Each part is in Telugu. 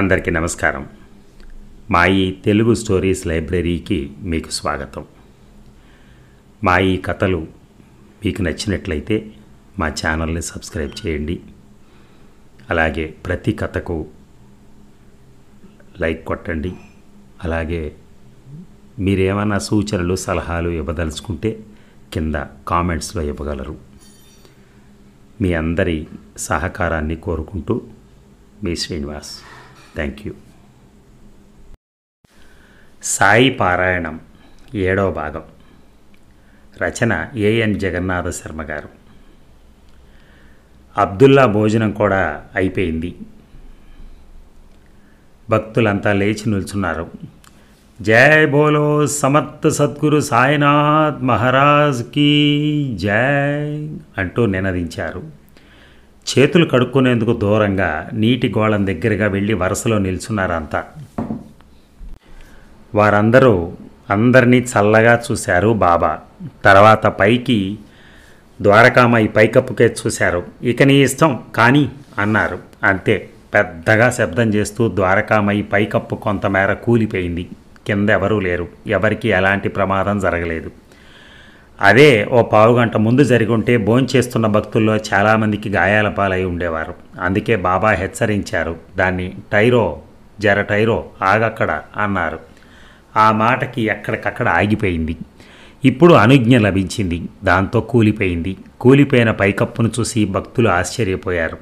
అందరికీ నమస్కారం మా ఈ తెలుగు స్టోరీస్ లైబ్రరీకి మీకు స్వాగతం మా ఈ కథలు మీకు నచ్చినట్లయితే మా ఛానల్ని సబ్స్క్రైబ్ చేయండి అలాగే ప్రతి కథకు లైక్ కొట్టండి అలాగే మీరేమైనా సూచనలు సలహాలు ఇవ్వదలుచుకుంటే కింద కామెంట్స్లో ఇవ్వగలరు మీ అందరి సహకారాన్ని కోరుకుంటూ మీ శ్రీనివాస్ థ్యాంక్ యూ సాయి పారాయణం ఏడవ భాగం రచన ఏఎన్ జగన్నాథ శర్మ గారు అబ్దుల్లా భోజనం కూడా అయిపోయింది భక్తులంతా లేచి నిల్చున్నారు జై బోలో సమర్థ సద్గురు సాయినాథ్ మహారాజ్కి జై అంటూ నినదించారు చేతులు కడుక్కునేందుకు దూరంగా నీటి గోళం దగ్గరగా వెళ్ళి వరుసలో నిల్చున్నారంతా వారందరూ అందరినీ చల్లగా చూశారు బాబా తర్వాత పైకి ద్వారకామాయి పైకప్పుకే చూశారు ఇక నీ ఇష్టం కానీ అన్నారు అంతే పెద్దగా శబ్దం చేస్తూ ద్వారకామాయి పైకప్పు కొంతమేర కూలిపోయింది కింద ఎవరూ లేరు ఎవరికి ఎలాంటి ప్రమాదం జరగలేదు అదే ఓ పావుగంట ముందు జరిగుంటే భోంచేస్తున్న భక్తుల్లో చాలామందికి గాయాల పాలై ఉండేవారు అందుకే బాబా హెచ్చరించారు దాన్ని టైరో జర టైరో ఆగక్కడ అన్నారు ఆ మాటకి ఎక్కడికక్కడ ఆగిపోయింది ఇప్పుడు అనుజ్ఞ లభించింది దాంతో కూలిపోయింది కూలిపోయిన పైకప్పును చూసి భక్తులు ఆశ్చర్యపోయారు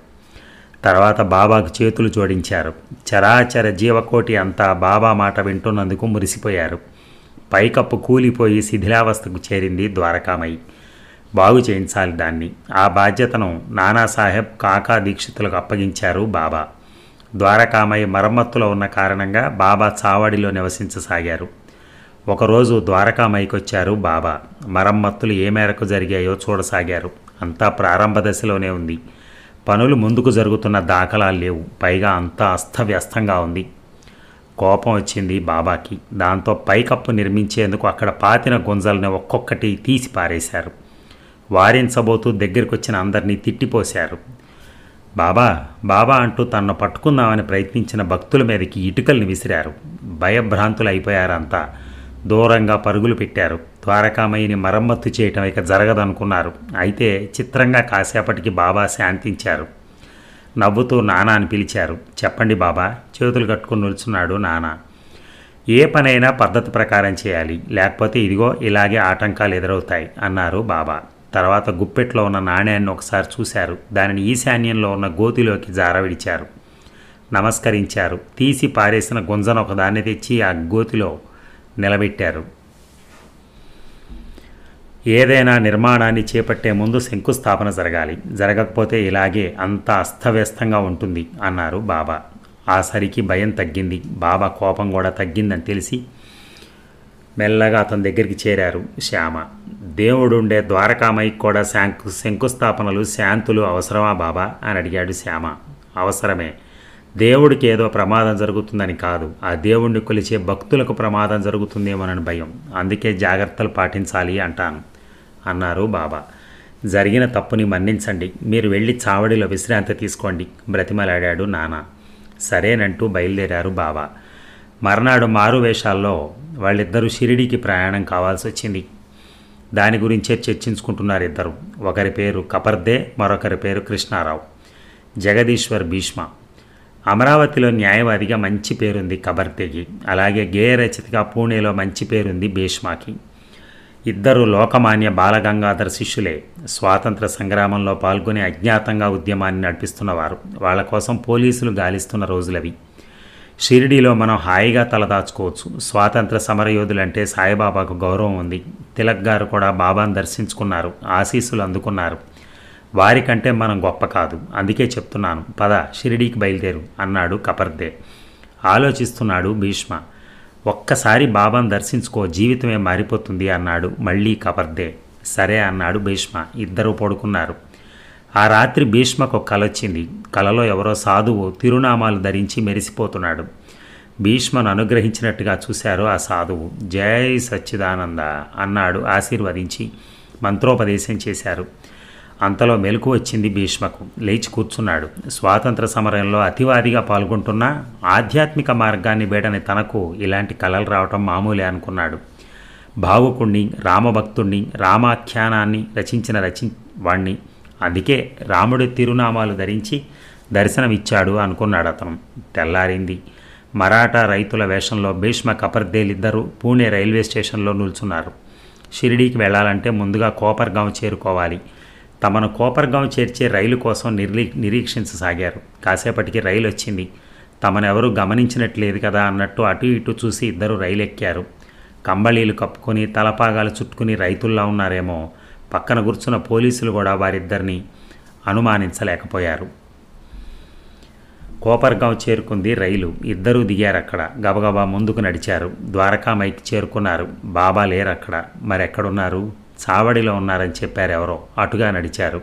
తర్వాత బాబాకు చేతులు జోడించారు చరాచర జీవకోటి అంతా బాబా మాట వింటున్నందుకు మురిసిపోయారు పైకప్పు కూలిపోయి శిథిలావస్థకు చేరింది ద్వారకామయ్యి బాగు చేయించాలి దాన్ని ఆ బాధ్యతను నానాసాహెబ్ కాకా దీక్షితులకు అప్పగించారు బాబా ద్వారకామయ్య మరమ్మత్తులో ఉన్న కారణంగా బాబా చావడిలో నివసించసాగారు ఒకరోజు వచ్చారు బాబా మరమ్మత్తులు ఏ మేరకు జరిగాయో చూడసాగారు అంతా ప్రారంభ దశలోనే ఉంది పనులు ముందుకు జరుగుతున్న దాఖలాలు లేవు పైగా అంతా అస్తవ్యస్తంగా ఉంది కోపం వచ్చింది బాబాకి దాంతో పైకప్పు నిర్మించేందుకు అక్కడ పాతిన గుంజల్ని ఒక్కొక్కటి తీసి పారేశారు వారించబోతూ వచ్చిన అందరినీ తిట్టిపోశారు బాబా బాబా అంటూ తన్ను పట్టుకుందామని ప్రయత్నించిన భక్తుల మీదకి ఇటుకల్ని విసిరారు భయభ్రాంతులు అయిపోయారంతా దూరంగా పరుగులు పెట్టారు ద్వారకామయ్యని మరమ్మత్తు చేయటం ఇక జరగదనుకున్నారు అయితే చిత్రంగా కాసేపటికి బాబా శాంతించారు నవ్వుతూ నానా అని పిలిచారు చెప్పండి బాబా చేతులు కట్టుకుని నిల్చున్నాడు నానా ఏ పనైనా పద్ధతి ప్రకారం చేయాలి లేకపోతే ఇదిగో ఇలాగే ఆటంకాలు ఎదురవుతాయి అన్నారు బాబా తర్వాత గుప్పెట్లో ఉన్న నాణ్యాన్ని ఒకసారి చూశారు దానిని ఈశాన్యంలో ఉన్న గోతిలోకి జారవిడిచారు నమస్కరించారు తీసి పారేసిన గుంజను ఒకదాన్ని తెచ్చి ఆ గోతిలో నిలబెట్టారు ఏదైనా నిర్మాణాన్ని చేపట్టే ముందు శంకుస్థాపన జరగాలి జరగకపోతే ఇలాగే అంత అస్తవ్యస్తంగా ఉంటుంది అన్నారు బాబా ఆ సరికి భయం తగ్గింది బాబా కోపం కూడా తగ్గిందని తెలిసి మెల్లగా అతని దగ్గరికి చేరారు శ్యామ దేవుడుండే ద్వారకామై కూడా శాంకు శంకుస్థాపనలు శాంతులు అవసరమా బాబా అని అడిగాడు శ్యామ అవసరమే దేవుడికి ఏదో ప్రమాదం జరుగుతుందని కాదు ఆ దేవుణ్ణి కొలిచే భక్తులకు ప్రమాదం జరుగుతుందేమోనని భయం అందుకే జాగ్రత్తలు పాటించాలి అంటాను అన్నారు బాబా జరిగిన తప్పుని మన్నించండి మీరు వెళ్ళి చావడిలో విశ్రాంతి తీసుకోండి బ్రతిమలాడాడు నానా సరేనంటూ బయలుదేరారు బాబా మర్నాడు మారు వేషాల్లో వాళ్ళిద్దరూ షిరిడీకి ప్రయాణం కావాల్సి వచ్చింది దాని గురించే చర్చించుకుంటున్నారు ఇద్దరు ఒకరి పేరు కపర్దే మరొకరి పేరు కృష్ణారావు జగదీశ్వర్ భీష్మ అమరావతిలో న్యాయవాదిగా మంచి పేరుంది కబర్తెకి అలాగే గేయ రచితగా పూణేలో మంచి పేరుంది భీష్మాకి ఇద్దరు లోకమాన్య బాలగంగాధర శిష్యులే స్వాతంత్ర సంగ్రామంలో పాల్గొని అజ్ఞాతంగా ఉద్యమాన్ని నడిపిస్తున్నవారు వాళ్ళ కోసం పోలీసులు గాలిస్తున్న రోజులవి షిరిడీలో మనం హాయిగా తలదాచుకోవచ్చు స్వాతంత్ర సమరయోధులంటే సాయిబాబాకు గౌరవం ఉంది తిలక్ గారు కూడా బాబాను దర్శించుకున్నారు ఆశీస్సులు అందుకున్నారు వారికంటే మనం గొప్ప కాదు అందుకే చెప్తున్నాను పద షిరిడీకి బయలుదేరు అన్నాడు కపర్దే ఆలోచిస్తున్నాడు భీష్మ ఒక్కసారి బాబాను దర్శించుకో జీవితమే మారిపోతుంది అన్నాడు మళ్ళీ కపర్దే సరే అన్నాడు భీష్మ ఇద్దరు పడుకున్నారు ఆ రాత్రి భీష్మకు కలొచ్చింది కలలో ఎవరో సాధువు తిరునామాలు ధరించి మెరిసిపోతున్నాడు భీష్మను అనుగ్రహించినట్టుగా చూశారు ఆ సాధువు జై సచ్చిదానంద అన్నాడు ఆశీర్వదించి మంత్రోపదేశం చేశారు అంతలో మెలకు వచ్చింది భీష్మకు లేచి కూర్చున్నాడు స్వాతంత్ర సమరంలో అతివాదిగా పాల్గొంటున్న ఆధ్యాత్మిక మార్గాన్ని బేడని తనకు ఇలాంటి కళలు రావటం మామూలే అనుకున్నాడు భావుకుణ్ణి రామభక్తుణ్ణి రామాఖ్యానాన్ని రచించిన రచి వాణ్ణి అందుకే రాముడి తిరునామాలు ధరించి దర్శనమిచ్చాడు అనుకున్నాడు అతను తెల్లారింది మరాఠా రైతుల వేషంలో భీష్మ కపర్దేలిద్దరూ పూణే రైల్వే స్టేషన్లో నిల్చున్నారు షిరిడీకి వెళ్ళాలంటే ముందుగా కోపర్గాం చేరుకోవాలి తమను కోపర్గాం చేర్చే రైలు కోసం నిర్లీ నిరీక్షించసాగారు కాసేపటికి రైలు వచ్చింది తమనెవరూ గమనించినట్లేదు కదా అన్నట్టు అటు ఇటు చూసి ఇద్దరు రైలు ఎక్కారు కంబళీలు కప్పుకొని తలపాగాలు చుట్టుకుని రైతుల్లా ఉన్నారేమో పక్కన కూర్చున్న పోలీసులు కూడా వారిద్దరిని అనుమానించలేకపోయారు కోపర్గాం చేరుకుంది రైలు ఇద్దరూ దిగారు అక్కడ గబగబా ముందుకు నడిచారు ద్వారకామైకి చేరుకున్నారు బాబా లేరు అక్కడ మరెక్కడున్నారు చావడిలో ఉన్నారని చెప్పారు ఎవరో అటుగా నడిచారు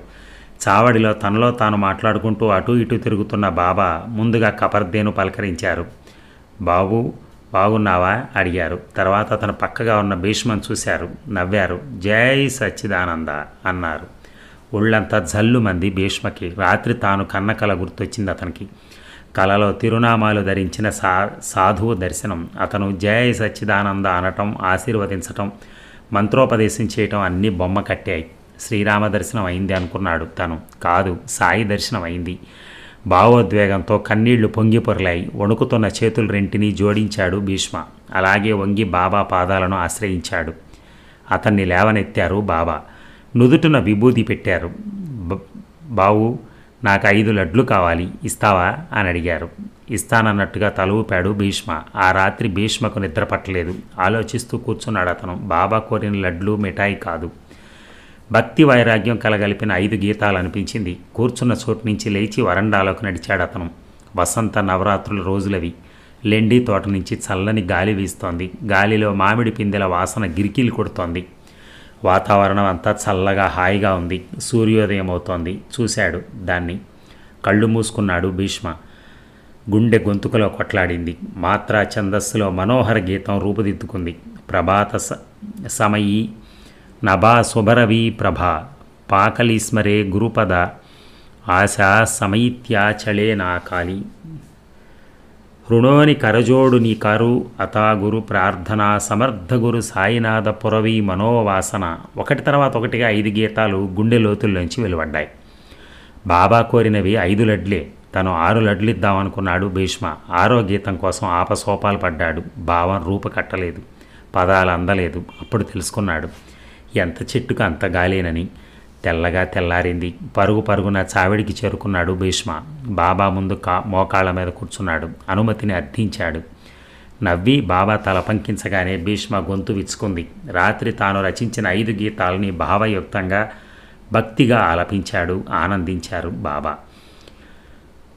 చావడిలో తనలో తాను మాట్లాడుకుంటూ అటు ఇటు తిరుగుతున్న బాబా ముందుగా కపర్దేను పలకరించారు బాబు బాగున్నావా అడిగారు తర్వాత అతను పక్కగా ఉన్న భీష్మను చూశారు నవ్వారు జై సచ్చిదానంద అన్నారు ఒళ్ళంతా మంది భీష్మకి రాత్రి తాను కన్న కల గుర్తొచ్చింది అతనికి కలలో తిరునామాలు ధరించిన సా సాధువు దర్శనం అతను జయ సచ్చిదానంద అనటం ఆశీర్వదించటం మంత్రోపదేశం చేయటం అన్ని బొమ్మ కట్టాయి శ్రీరామ దర్శనం అయింది అనుకున్నాడు తను కాదు సాయి దర్శనం అయింది భావోద్వేగంతో కన్నీళ్లు పొరలాయి వణుకుతున్న చేతులు రెంటినీ జోడించాడు భీష్మ అలాగే వంగి బాబా పాదాలను ఆశ్రయించాడు అతన్ని లేవనెత్తారు బాబా నుదుటిన విభూతి పెట్టారు బావు నాకు ఐదు లడ్లు కావాలి ఇస్తావా అని అడిగారు ఇస్తానన్నట్టుగా తలూపాడు భీష్మ ఆ రాత్రి భీష్మకు నిద్రపట్టలేదు ఆలోచిస్తూ కూర్చున్నాడు అతను బాబా కోరిన లడ్లు మిఠాయి కాదు భక్తి వైరాగ్యం కలగలిపిన ఐదు గీతాలు అనిపించింది కూర్చున్న చోటు నుంచి లేచి వరండాలోకి నడిచాడు అతను వసంత నవరాత్రుల రోజులవి లెండి తోట నుంచి చల్లని గాలి వీస్తోంది గాలిలో మామిడి పిందెల వాసన గిరికీలు కొడుతోంది వాతావరణం అంతా చల్లగా హాయిగా ఉంది సూర్యోదయం అవుతోంది చూశాడు దాన్ని కళ్ళు మూసుకున్నాడు భీష్మ గుండె గొంతుకలో కొట్లాడింది మాత్రా ఛందస్సులో మనోహర గీతం రూపుదిద్దుకుంది ప్రభాత సమయీ నభా సుభరవీ ప్రభా పాకలిస్మరే గురుపద ఆశా సమయిత్యాచలే నా ಋಣೋನಿ ಕರಜೋಡು ನೀ కరు ಅತಾ గురు ప్రార్థన సమర్థ గురు సాయినాథ పురవి మనోవాసన ఒకటి తర్వాత ఒకటిగా ఐదు గీతాలు గుండె లోతుల్లోంచి వెలువడ్డాయి బాబా కోరినవి ఐదు లడ్లే తను ఆరు లడ్లిద్దామనుకున్నాడు భీష్మ ఆరో గీతం కోసం ఆపసోపాలు పడ్డాడు భావం రూపు కట్టలేదు పదాలు అందలేదు అప్పుడు తెలుసుకున్నాడు ఎంత చెట్టుకు అంత గాలేనని తెల్లగా తెల్లారింది పరుగు పరుగున చావిడికి చేరుకున్నాడు భీష్మ బాబా ముందు కా మోకాళ్ళ మీద కూర్చున్నాడు అనుమతిని అర్థించాడు నవ్వి బాబా తల పంకించగానే భీష్మ గొంతు విచ్చుకుంది రాత్రి తాను రచించిన ఐదు గీతాలని భావయుక్తంగా భక్తిగా ఆలపించాడు ఆనందించారు బాబా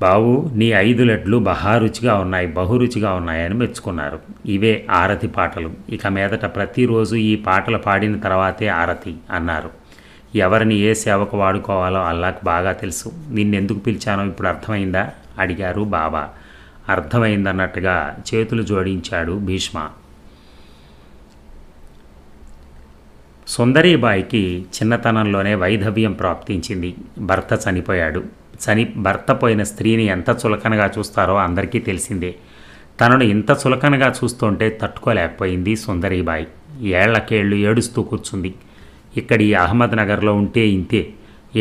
బావు నీ ఐదు లడ్లు బహారుచిగా ఉన్నాయి బహురుచిగా ఉన్నాయని మెచ్చుకున్నారు ఇవే ఆరతి పాటలు ఇక మీదట ప్రతిరోజు ఈ పాటలు పాడిన తర్వాతే ఆరతి అన్నారు ఎవరిని ఏ సేవకు వాడుకోవాలో అల్లాకు బాగా తెలుసు నిన్నెందుకు పిలిచానో ఇప్పుడు అర్థమైందా అడిగారు బాబా అర్థమైందన్నట్టుగా చేతులు జోడించాడు భీష్మ సుందరీబాయికి చిన్నతనంలోనే వైధవ్యం ప్రాప్తించింది భర్త చనిపోయాడు చని భర్త పోయిన స్త్రీని ఎంత చులకనగా చూస్తారో అందరికీ తెలిసిందే తనను ఇంత చులకనగా చూస్తుంటే తట్టుకోలేకపోయింది సుందరీబాయి ఏళ్లకేళ్ళు ఏడుస్తూ కూర్చుంది ఇక్కడి అహ్మద్నగర్లో ఉంటే ఇంతే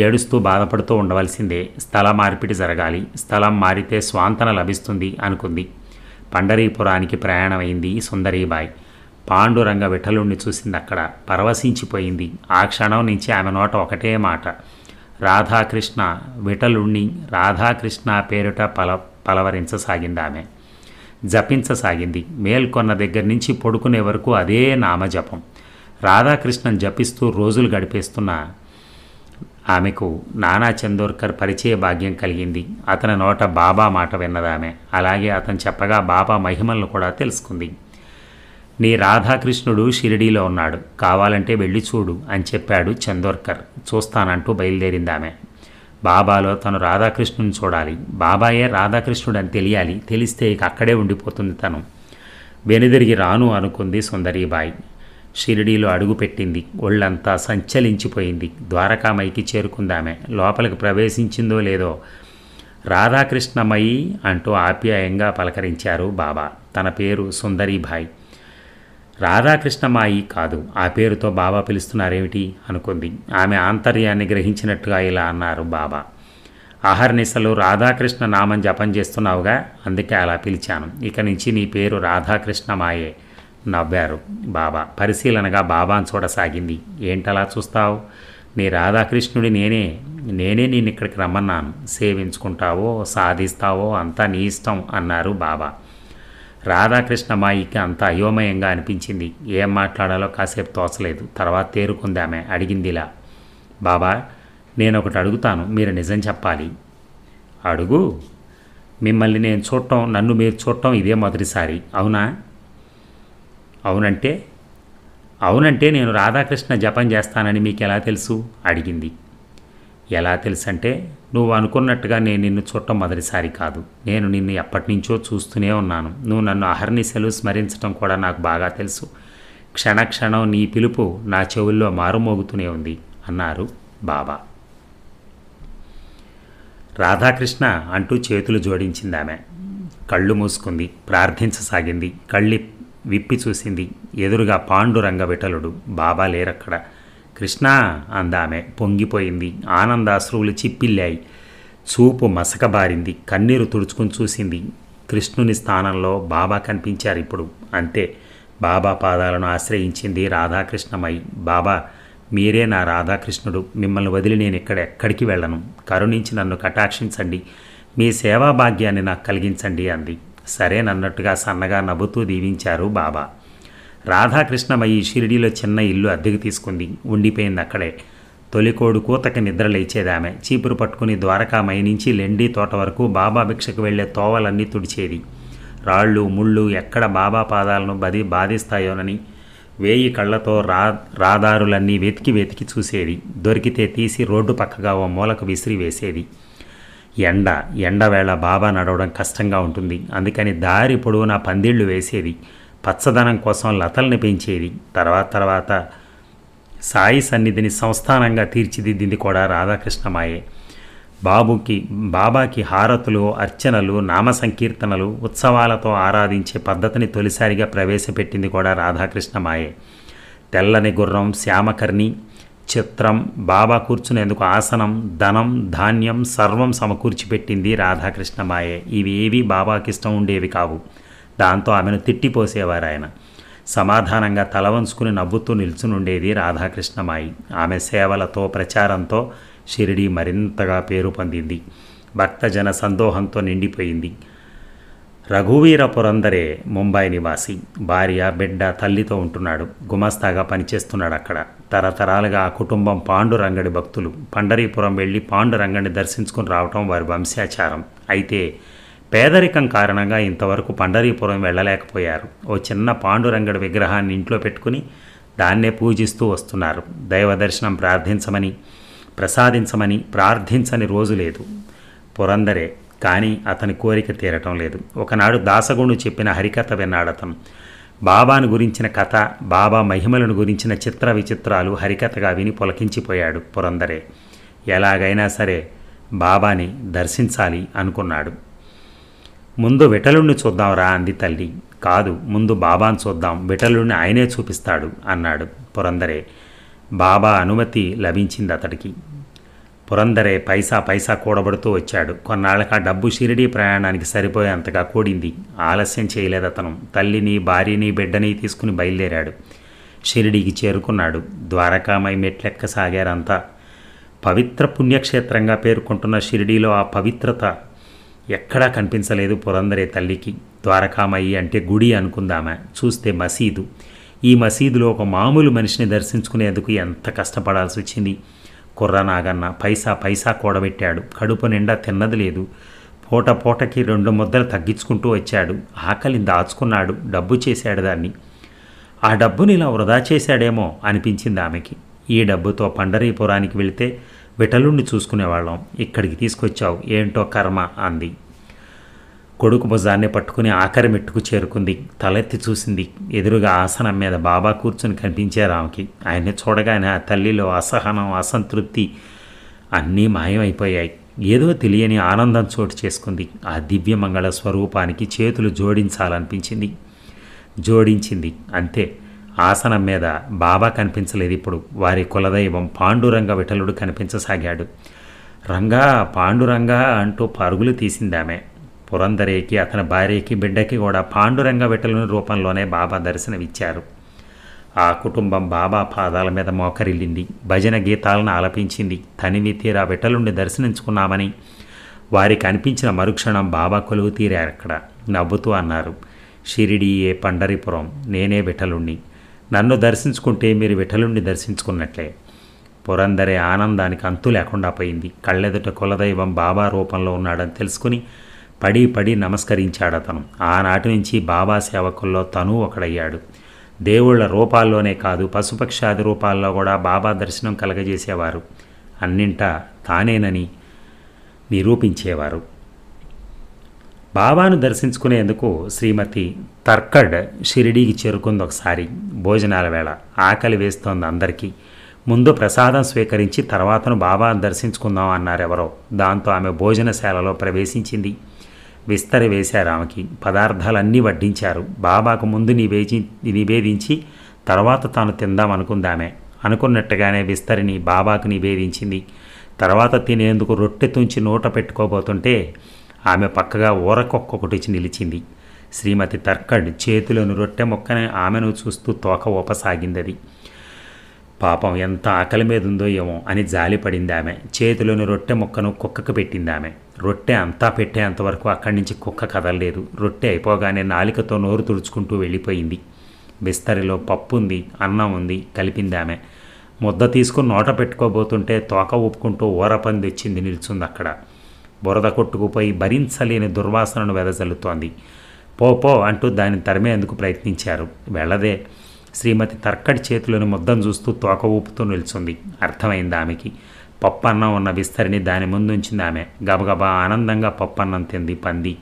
ఏడుస్తూ బాధపడుతూ ఉండవలసిందే స్థల మార్పిడి జరగాలి స్థలం మారితే స్వాంతన లభిస్తుంది అనుకుంది పండరీపురానికి ప్రయాణమైంది సుందరీబాయి పాండురంగ విఠలుణ్ణి చూసింది అక్కడ పరవశించిపోయింది ఆ క్షణం నుంచి ఆమె నోట ఒకటే మాట రాధాకృష్ణ విటలుణ్ణి రాధాకృష్ణ పేరుట పల ఆమె జపించసాగింది మేల్కొన్న దగ్గర నుంచి పడుకునే వరకు అదే నామజపం రాధాకృష్ణన్ జపిస్తూ రోజులు గడిపేస్తున్న ఆమెకు నానా చందోర్కర్ పరిచయ భాగ్యం కలిగింది అతని నోట బాబా మాట విన్నదామె అలాగే అతను చెప్పగా బాబా మహిమలను కూడా తెలుసుకుంది నీ రాధాకృష్ణుడు షిరిడీలో ఉన్నాడు కావాలంటే వెళ్ళి చూడు అని చెప్పాడు చందోర్కర్ చూస్తానంటూ బయలుదేరిందామె బాబాలో తను రాధాకృష్ణుని చూడాలి బాబాయే రాధాకృష్ణుడు అని తెలియాలి తెలిస్తే ఇక అక్కడే ఉండిపోతుంది తను వెనుదిరిగి రాను అనుకుంది సుందరీబాయి షిరిడీలో అడుగుపెట్టింది ఒళ్ళంతా సంచలించిపోయింది ద్వారకామైకి చేరుకుందామె లోపలికి ప్రవేశించిందో లేదో రాధాకృష్ణమయ్యి అంటూ ఆప్యాయంగా పలకరించారు బాబా తన పేరు సుందరీభాయ్ రాధాకృష్ణమాయి కాదు ఆ పేరుతో బాబా పిలుస్తున్నారేమిటి అనుకుంది ఆమె ఆంతర్యాన్ని గ్రహించినట్టుగా ఇలా అన్నారు బాబా అహర్నిశలు రాధాకృష్ణ నామం జపం చేస్తున్నావుగా అందుకే అలా పిలిచాను ఇక నుంచి నీ పేరు రాధాకృష్ణమాయే నవ్వారు బాబా పరిశీలనగా బాబాను చూడసాగింది ఏంటలా చూస్తావు నీ రాధాకృష్ణుడి నేనే నేనే నేను ఇక్కడికి రమ్మన్నాను సేవించుకుంటావో సాధిస్తావో అంతా నీ ఇష్టం అన్నారు బాబా రాధాకృష్ణ మాయికి అంత అయోమయంగా అనిపించింది ఏం మాట్లాడాలో కాసేపు తోచలేదు తర్వాత తేరుకుందామే అడిగిందిలా బాబా నేను ఒకటి అడుగుతాను మీరు నిజం చెప్పాలి అడుగు మిమ్మల్ని నేను చూడటం నన్ను మీరు చూడటం ఇదే మొదటిసారి అవునా అవునంటే అవునంటే నేను రాధాకృష్ణ జపం చేస్తానని మీకు ఎలా తెలుసు అడిగింది ఎలా తెలుసంటే నువ్వు అనుకున్నట్టుగా నేను నిన్ను చూడటం మొదటిసారి కాదు నేను నిన్ను ఎప్పటినుంచో చూస్తూనే ఉన్నాను నువ్వు నన్ను అహర్నిశలు స్మరించడం కూడా నాకు బాగా తెలుసు క్షణక్షణం నీ పిలుపు నా చెవుల్లో మారుమోగుతూనే ఉంది అన్నారు బాబా రాధాకృష్ణ అంటూ చేతులు జోడించింది ఆమె కళ్ళు మూసుకుంది ప్రార్థించసాగింది కళ్ళి విప్పి చూసింది ఎదురుగా పాండురంగ విఠలుడు బాబా లేరక్కడ కృష్ణ అందామె పొంగిపోయింది ఆనందాశ్రువులు చిప్పిల్లాయి చూపు మసకబారింది కన్నీరు తుడుచుకుని చూసింది కృష్ణుని స్థానంలో బాబా కనిపించారు ఇప్పుడు అంతే బాబా పాదాలను ఆశ్రయించింది రాధాకృష్ణమై బాబా మీరే నా రాధాకృష్ణుడు మిమ్మల్ని వదిలి నేను ఇక్కడ ఎక్కడికి వెళ్ళను కరుణించి నన్ను కటాక్షించండి మీ సేవా భాగ్యాన్ని నాకు కలిగించండి అంది సరేనన్నట్టుగా సన్నగా నవ్వుతూ దీవించారు బాబా రాధాకృష్ణమయ్యి షిరిడీలో చిన్న ఇల్లు అద్దెకు తీసుకుంది ఉండిపోయింది అక్కడే తొలికోడు కూతకి నిద్రలేచేదామె చీపురు పట్టుకుని ద్వారకామై నుంచి లెండి తోట వరకు బాబా భిక్షకు వెళ్లే తోవలన్నీ తుడిచేది రాళ్ళు ముళ్ళు ఎక్కడ బాబా పాదాలను బది బాధిస్తాయోనని వేయి కళ్ళతో రా రాదారులన్నీ వెతికి వెతికి చూసేది దొరికితే తీసి రోడ్డు పక్కగా ఓ మూలకు విసిరి వేసేది ఎండ ఎండవేళ బాబా నడవడం కష్టంగా ఉంటుంది అందుకని దారి పొడవునా పందిళ్లు వేసేది పచ్చదనం కోసం లతల్ని పెంచేది తర్వాత తర్వాత సాయి సన్నిధిని సంస్థానంగా తీర్చిదిద్దింది కూడా రాధాకృష్ణమాయే బాబుకి బాబాకి హారతులు అర్చనలు నామ సంకీర్తనలు ఉత్సవాలతో ఆరాధించే పద్ధతిని తొలిసారిగా ప్రవేశపెట్టింది కూడా రాధాకృష్ణమాయే తెల్లని గుర్రం శ్యామకర్ణి చిత్రం బాబా కూర్చునేందుకు ఆసనం ధనం ధాన్యం సర్వం సమకూర్చిపెట్టింది రాధాకృష్ణమాయే ఇవి ఏవి బాబాకిష్టం ఉండేవి కావు దాంతో ఆమెను తిట్టిపోసేవారు ఆయన సమాధానంగా తల వంచుకుని నవ్వుతూ నిల్చునుండేది రాధాకృష్ణమాయి ఆమె సేవలతో ప్రచారంతో షిరిడి మరింతగా పేరు పొందింది భక్తజన సందోహంతో నిండిపోయింది రఘువీర పురందరే ముంబై నివాసి భార్య బిడ్డ తల్లితో ఉంటున్నాడు గుమస్తాగా పనిచేస్తున్నాడు అక్కడ తరతరాలుగా ఆ కుటుంబం పాండురంగడి భక్తులు పండరీపురం వెళ్ళి పాండురంగడిని దర్శించుకుని రావటం వారి వంశాచారం అయితే పేదరికం కారణంగా ఇంతవరకు పండరీపురం వెళ్ళలేకపోయారు ఓ చిన్న పాండురంగడు విగ్రహాన్ని ఇంట్లో పెట్టుకుని దాన్నే పూజిస్తూ వస్తున్నారు దైవ దర్శనం ప్రార్థించమని ప్రసాదించమని ప్రార్థించని రోజు లేదు పురందరే కానీ అతని కోరిక తీరటం లేదు ఒకనాడు దాసగుండు చెప్పిన హరికథ విన్నాడతను బాబాను గురించిన కథ బాబా మహిమలను గురించిన చిత్ర విచిత్రాలు హరికథగా విని పొలకించిపోయాడు పురందరే ఎలాగైనా సరే బాబాని దర్శించాలి అనుకున్నాడు ముందు విఠలుణ్ణి చూద్దాంరా అంది తల్లి కాదు ముందు బాబాను చూద్దాం విఠలుణ్ణి ఆయనే చూపిస్తాడు అన్నాడు పురందరే బాబా అనుమతి లభించింది అతడికి పురందరే పైసా పైసా కూడబడుతూ వచ్చాడు కొన్నాళ్ళక డబ్బు షిరిడి ప్రయాణానికి సరిపోయేంతగా కూడింది ఆలస్యం చేయలేదు అతను తల్లిని భార్యని బిడ్డని తీసుకుని బయలుదేరాడు షిరిడికి చేరుకున్నాడు ద్వారకామై మెట్లెక్క సాగారంతా పవిత్ర పుణ్యక్షేత్రంగా పేర్కొంటున్న షిరిడిలో ఆ పవిత్రత ఎక్కడా కనిపించలేదు పురందరే తల్లికి ద్వారకామయ్యి అంటే గుడి అనుకుందామా చూస్తే మసీదు ఈ మసీదులో ఒక మామూలు మనిషిని దర్శించుకునేందుకు ఎంత కష్టపడాల్సి వచ్చింది కుర్ర నాగన్న పైసా పైసా కూడబెట్టాడు కడుపు నిండా తిన్నది లేదు పూట పూటకి రెండు ముద్దలు తగ్గించుకుంటూ వచ్చాడు ఆకలిని దాచుకున్నాడు డబ్బు చేశాడు దాన్ని ఆ డబ్బుని ఇలా వృధా చేశాడేమో అనిపించింది ఆమెకి ఈ డబ్బుతో పండరీపురానికి వెళితే విటలుణ్ణి చూసుకునేవాళ్ళం ఇక్కడికి తీసుకొచ్చావు ఏంటో కర్మ అంది కొడుకు భుజాన్ని పట్టుకుని ఆఖరి మెట్టుకు చేరుకుంది తలెత్తి చూసింది ఎదురుగా ఆసనం మీద బాబా కూర్చుని కనిపించారు ఆమెకి ఆయన్ని చూడగానే ఆ తల్లిలో అసహనం అసంతృప్తి అన్నీ మాయమైపోయాయి ఏదో తెలియని ఆనందం చోటు చేసుకుంది ఆ దివ్యమంగళ స్వరూపానికి చేతులు జోడించాలనిపించింది జోడించింది అంతే ఆసనం మీద బాబా కనిపించలేదు ఇప్పుడు వారి కులదైవం పాండురంగ విఠలుడు కనిపించసాగాడు రంగా పాండురంగా అంటూ పరుగులు తీసిందామె పురంధరేకి అతని భార్యకి బిడ్డకి కూడా పాండురంగ విఠలుని రూపంలోనే బాబా దర్శనమిచ్చారు ఆ కుటుంబం బాబా పాదాల మీద మోకరిల్లింది భజన గీతాలను ఆలపించింది తనివి తీరా విఠలుని దర్శనించుకున్నామని వారికి అనిపించిన మరుక్షణం బాబా కొలువు తీరారు అక్కడ నవ్వుతూ అన్నారు షిరిడీయే పండరిపురం నేనే విఠలుణ్ణి నన్ను దర్శించుకుంటే మీరు విఠలుణ్ణి దర్శించుకున్నట్లే పురందరే ఆనందానికి అంతు లేకుండా పోయింది కళ్ళెదుట కులదైవం బాబా రూపంలో ఉన్నాడని తెలుసుకుని పడి పడి నమస్కరించాడు అతను ఆనాటి నుంచి బాబా సేవకుల్లో తను ఒకడయ్యాడు దేవుళ్ళ రూపాల్లోనే కాదు పశుపక్షాది రూపాల్లో కూడా బాబా దర్శనం కలగజేసేవారు అన్నింటా తానేనని నిరూపించేవారు బాబాను దర్శించుకునేందుకు శ్రీమతి తర్కడ్ షిరిడీకి చేరుకుంది ఒకసారి భోజనాల వేళ ఆకలి వేస్తోంది అందరికీ ముందు ప్రసాదం స్వీకరించి తర్వాతను బాబాను దర్శించుకుందాం అన్నారెవరో దాంతో ఆమె భోజనశాలలో ప్రవేశించింది విస్తరి వేశారు ఆమెకి పదార్థాలన్నీ వడ్డించారు బాబాకు ముందు నివేది నివేదించి తర్వాత తాను తిందాం ఆమె అనుకున్నట్టుగానే విస్తరిని బాబాకు నివేదించింది తర్వాత తినేందుకు రొట్టె తుంచి నోట పెట్టుకోబోతుంటే ఆమె పక్కగా ఊరకొక్కొకటిచి నిలిచింది శ్రీమతి తర్కడ్ చేతిలోని రొట్టె మొక్కని ఆమెను చూస్తూ తోక ఊపసాగిందది పాపం ఎంత ఆకలి మీద ఉందో ఏమో అని జాలిపడింది ఆమె చేతిలోని రొట్టె ముక్కను కుక్కకు పెట్టింది ఆమె రొట్టె అంతా పెట్టేంతవరకు అక్కడి నుంచి కుక్క కదలలేదు రొట్టె అయిపోగానే నాలికతో నోరు తుడుచుకుంటూ వెళ్ళిపోయింది బిస్తరిలో పప్పు ఉంది అన్నం ఉంది కలిపింది ఆమె ముద్ద తీసుకుని నోట పెట్టుకోబోతుంటే తోక ఊపుకుంటూ ఊరపంది వచ్చింది నిల్చుంది అక్కడ బురద కొట్టుకుపోయి భరించలేని దుర్వాసనను వెదజల్లుతోంది పో పో అంటూ దాన్ని తరిమేందుకు ప్రయత్నించారు వెళ్ళదే శ్రీమతి తర్కటి చేతులను ముద్దం చూస్తూ తోక ఊపుతూ నిల్చుంది అర్థమైంది ఆమెకి పప్పన్నం ఉన్న విస్తరిని దాని ముందుంచింది ఆమె గబగబా ఆనందంగా పప్పన్నం తింది పంది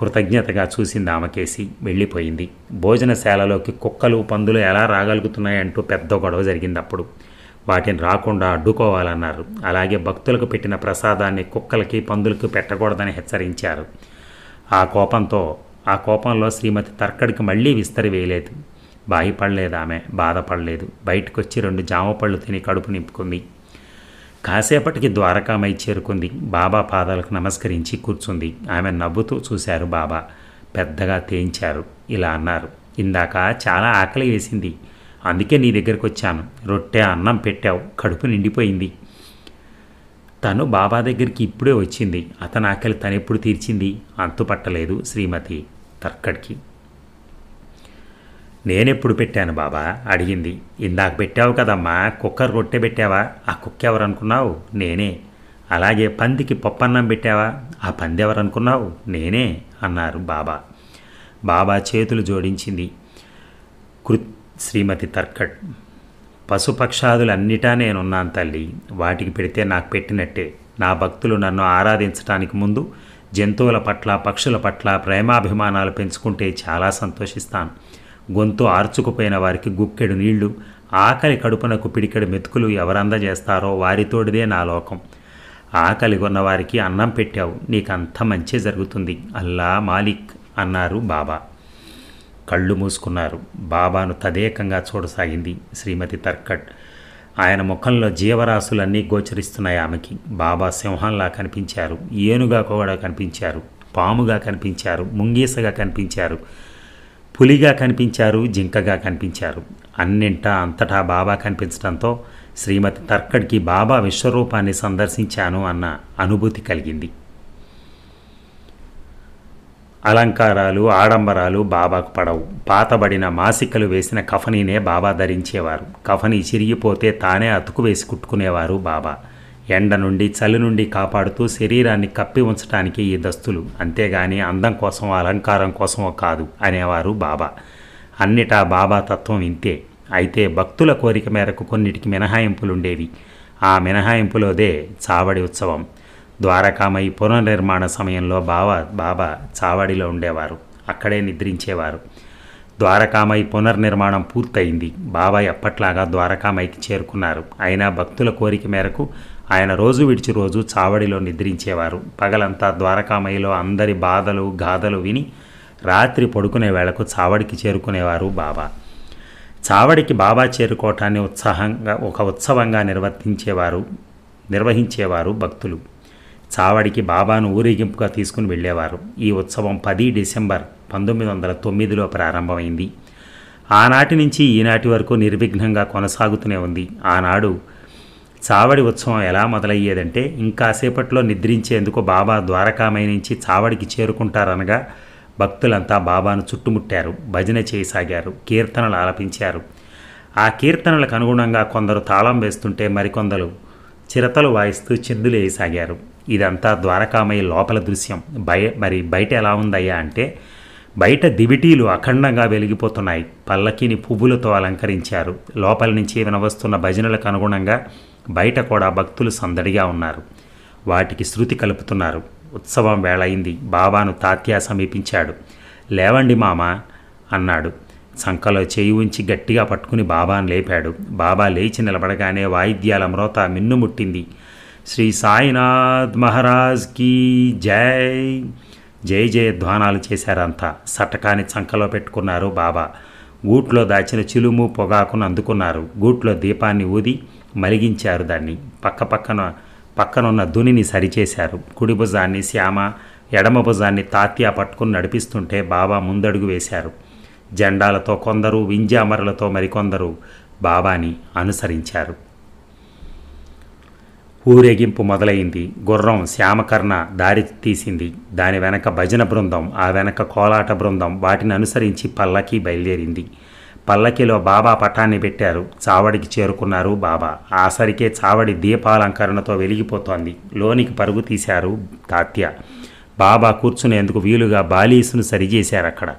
కృతజ్ఞతగా చూసింది ఆమెకేసి వెళ్ళిపోయింది భోజనశాలలోకి కుక్కలు పందులు ఎలా రాగలుగుతున్నాయంటూ పెద్ద గొడవ జరిగింది అప్పుడు వాటిని రాకుండా అడ్డుకోవాలన్నారు అలాగే భక్తులకు పెట్టిన ప్రసాదాన్ని కుక్కలకి పందులకు పెట్టకూడదని హెచ్చరించారు ఆ కోపంతో ఆ కోపంలో శ్రీమతి తర్కడికి మళ్ళీ విస్తరి వేయలేదు బాయిపడలేదు ఆమె బాధపడలేదు బయటకొచ్చి రెండు జామపళ్ళు తిని కడుపు నింపుకుంది కాసేపటికి ద్వారకామై చేరుకుంది బాబా పాదాలకు నమస్కరించి కూర్చుంది ఆమె నవ్వుతూ చూశారు బాబా పెద్దగా తేయించారు ఇలా అన్నారు ఇందాక చాలా ఆకలి వేసింది అందుకే నీ దగ్గరకు వచ్చాను రొట్టె అన్నం పెట్టావు కడుపు నిండిపోయింది తను బాబా దగ్గరికి ఇప్పుడే వచ్చింది అతను ఆకలి తనెప్పుడు తీర్చింది అంతుపట్టలేదు శ్రీమతి తర్కడ్కి నేనెప్పుడు పెట్టాను బాబా అడిగింది ఇందాక పెట్టావు కదమ్మా కుక్కర్ రొట్టె పెట్టావా ఆ కుక్క ఎవరనుకున్నావు నేనే అలాగే పందికి పప్పన్నం పెట్టావా ఆ పంది ఎవరనుకున్నావు నేనే అన్నారు బాబా బాబా చేతులు జోడించింది కృ శ్రీమతి తర్కట్ పశుపక్షాదులన్నిటా నేనున్నాను తల్లి వాటికి పెడితే నాకు పెట్టినట్టే నా భక్తులు నన్ను ఆరాధించటానికి ముందు జంతువుల పట్ల పక్షుల పట్ల ప్రేమాభిమానాలు పెంచుకుంటే చాలా సంతోషిస్తాను గొంతు ఆర్చుకుపోయిన వారికి గుక్కెడు నీళ్లు ఆకలి కడుపునకు పిడికెడు మెతుకులు ఎవరందజేస్తారో వారితోడిదే నా లోకం ఆకలి కొన్నవారికి అన్నం పెట్టావు నీకంత మంచి జరుగుతుంది అల్లా మాలిక్ అన్నారు బాబా కళ్ళు మూసుకున్నారు బాబాను తదేకంగా చూడసాగింది శ్రీమతి తర్కట్ ఆయన ముఖంలో జీవరాశులన్నీ గోచరిస్తున్నాయి ఆమెకి బాబా సింహంలా కనిపించారు ఏనుగా కూడా కనిపించారు పాముగా కనిపించారు ముంగీసగా కనిపించారు పులిగా కనిపించారు జింకగా కనిపించారు అన్నింటా అంతటా బాబా కనిపించడంతో శ్రీమతి తర్కడ్కి బాబా విశ్వరూపాన్ని సందర్శించాను అన్న అనుభూతి కలిగింది అలంకారాలు ఆడంబరాలు బాబాకు పడవు పాతబడిన మాసికలు వేసిన కఫనీనే బాబా ధరించేవారు కఫని చిరిగిపోతే తానే అతుకు వేసి కుట్టుకునేవారు బాబా ఎండ నుండి చలి నుండి కాపాడుతూ శరీరాన్ని కప్పి ఉంచడానికి ఈ దస్తులు అంతేగాని అందం కోసం అలంకారం కోసమో కాదు అనేవారు బాబా అన్నిటా బాబా తత్వం ఇంతే అయితే భక్తుల కోరిక మేరకు కొన్నిటికి మినహాయింపులుండేవి ఆ మినహాయింపులోదే చావడి ఉత్సవం ద్వారకామై పునర్నిర్మాణ సమయంలో బాబా బాబా చావడిలో ఉండేవారు అక్కడే నిద్రించేవారు ద్వారకామై పునర్నిర్మాణం పూర్తయింది బాబాయ్ అప్పట్లాగా ద్వారకామైకి చేరుకున్నారు అయినా భక్తుల కోరిక మేరకు ఆయన రోజు విడిచి రోజు చావడిలో నిద్రించేవారు పగలంతా ద్వారకామయిలో అందరి బాధలు గాథలు విని రాత్రి పడుకునే వేళకు చావడికి చేరుకునేవారు బాబా చావడికి బాబా చేరుకోవటాన్ని ఉత్సాహంగా ఒక ఉత్సవంగా నిర్వర్తించేవారు నిర్వహించేవారు భక్తులు చావడికి బాబాను ఊరేగింపుగా తీసుకుని వెళ్ళేవారు ఈ ఉత్సవం పది డిసెంబర్ పంతొమ్మిది వందల తొమ్మిదిలో ప్రారంభమైంది ఆనాటి నుంచి ఈనాటి వరకు నిర్విఘ్నంగా కొనసాగుతూనే ఉంది ఆనాడు చావడి ఉత్సవం ఎలా మొదలయ్యేదంటే ఇంకాసేపట్లో నిద్రించేందుకు బాబా ద్వారకామై నుంచి చావడికి చేరుకుంటారనగా భక్తులంతా బాబాను చుట్టుముట్టారు భజన చేయసాగారు కీర్తనలు ఆలపించారు ఆ కీర్తనలకు అనుగుణంగా కొందరు తాళం వేస్తుంటే మరికొందరు చిరతలు వాయిస్తూ వేయసాగారు ఇదంతా ద్వారకామయ్య లోపల దృశ్యం బయ మరి బయట ఎలా ఉందయ్యా అంటే బయట దివిటీలు అఖండంగా వెలిగిపోతున్నాయి పల్లకిని పువ్వులతో అలంకరించారు లోపల నుంచి వినవస్తున్న భజనలకు అనుగుణంగా బయట కూడా భక్తులు సందడిగా ఉన్నారు వాటికి శృతి కలుపుతున్నారు ఉత్సవం వేళయింది బాబాను తాత్యా సమీపించాడు లేవండి మామ అన్నాడు సంకలో చేయి ఉంచి గట్టిగా పట్టుకుని బాబాను లేపాడు బాబా లేచి నిలబడగానే వాయిద్యాల మ్రోత మిన్నుముట్టింది శ్రీ సాయినాథ్ మహారాజ్ కీ జై జై ధ్వానాలు చేశారంతా సటకాన్ని చంకలో పెట్టుకున్నారు బాబా గూట్లో దాచిన చిలుము పొగాకును అందుకున్నారు గూట్లో దీపాన్ని ఊది మలిగించారు దాన్ని పక్క పక్కన పక్కనున్న దునిని సరిచేశారు కుడి భుజాన్ని శ్యామ ఎడమ భుజాన్ని తాత్యా పట్టుకుని నడిపిస్తుంటే బాబా ముందడుగు వేశారు జెండాలతో కొందరు వింజామరలతో మరికొందరు బాబాని అనుసరించారు ఊరేగింపు మొదలైంది గుర్రం శ్యామకర్ణ దారి తీసింది దాని వెనక భజన బృందం ఆ వెనక కోలాట బృందం వాటిని అనుసరించి పల్లకి బయలుదేరింది పల్లకిలో బాబా పటాన్ని పెట్టారు చావడికి చేరుకున్నారు బాబా ఆసరికే చావడి దీపాలంకరణతో వెలిగిపోతోంది లోనికి పరుగు తీశారు తాత్య బాబా కూర్చునేందుకు వీలుగా బాలీసును సరిచేశారు అక్కడ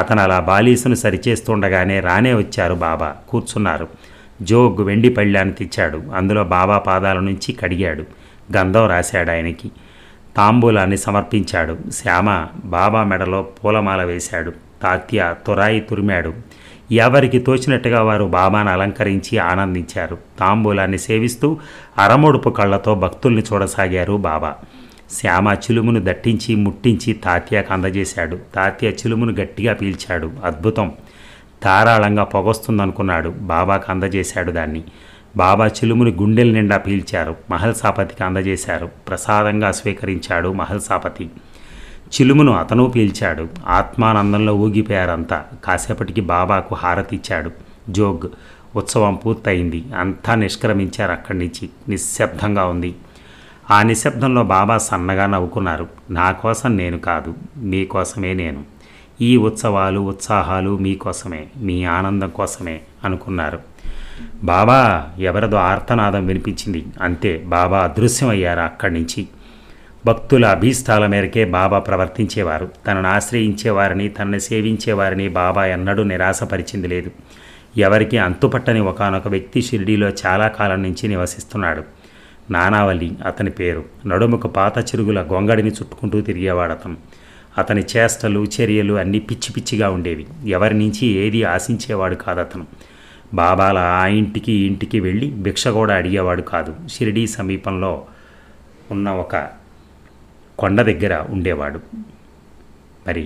అతను అలా బాలీసును సరిచేస్తుండగానే రానే వచ్చారు బాబా కూర్చున్నారు జోగ్ వెండి పళ్ళాన్ని తెచ్చాడు అందులో బాబా పాదాల నుంచి కడిగాడు గంధం రాశాడు ఆయనకి తాంబూలాన్ని సమర్పించాడు శ్యామ బాబా మెడలో పూలమాల వేశాడు తాత్య తురాయి తురిమాడు ఎవరికి తోచినట్టుగా వారు బాబాను అలంకరించి ఆనందించారు తాంబూలాన్ని సేవిస్తూ అరమొడుపు కళ్ళతో భక్తుల్ని చూడసాగారు బాబా శ్యామ చిలుమును దట్టించి ముట్టించి తాత్యాకు అందజేశాడు తాత్య చిలుమును గట్టిగా పీల్చాడు అద్భుతం ధారాళంగా పొగొస్తుందనుకున్నాడు బాబాకు అందజేశాడు దాన్ని బాబా చిలుముని గుండెల నిండా పీల్చారు మహల్సాపతికి అందజేశారు ప్రసాదంగా స్వీకరించాడు మహల్సాపతి చిలుమును అతను పీల్చాడు ఆత్మానందంలో ఊగిపోయారంతా కాసేపటికి బాబాకు హారతిచ్చాడు జోగ్ ఉత్సవం పూర్తయింది అంతా నిష్క్రమించారు అక్కడి నుంచి నిశ్శబ్దంగా ఉంది ఆ నిశ్శబ్దంలో బాబా సన్నగా నవ్వుకున్నారు నా కోసం నేను కాదు మీకోసమే నేను ఈ ఉత్సవాలు ఉత్సాహాలు మీకోసమే మీ ఆనందం కోసమే అనుకున్నారు బాబా ఎవరిదో ఆర్తనాదం వినిపించింది అంతే బాబా అదృశ్యమయ్యారు అక్కడి నుంచి భక్తుల అభీష్టాల మేరకే బాబా ప్రవర్తించేవారు తనను ఆశ్రయించేవారిని తనని సేవించేవారిని బాబా ఎన్నడూ నిరాశపరిచింది లేదు ఎవరికి అంతుపట్టని ఒకనొక వ్యక్తి షిరిడీలో చాలా కాలం నుంచి నివసిస్తున్నాడు నానావల్లి అతని పేరు నడుముకు పాత చిరుగుల గొంగడిని చుట్టుకుంటూ తిరిగేవాడు అతని చేష్టలు చర్యలు అన్నీ పిచ్చి పిచ్చిగా ఉండేవి ఎవరి నుంచి ఏది ఆశించేవాడు కాదు అతను బాబాల ఆ ఇంటికి ఇంటికి వెళ్ళి భిక్ష కూడా అడిగేవాడు కాదు షిరిడీ సమీపంలో ఉన్న ఒక కొండ దగ్గర ఉండేవాడు మరి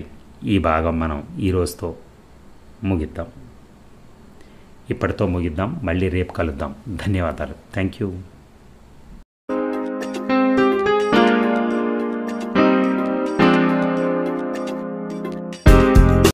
ఈ భాగం మనం ఈరోజుతో ముగిద్దాం ఇప్పటితో ముగిద్దాం మళ్ళీ రేపు కలుద్దాం ధన్యవాదాలు థ్యాంక్ యూ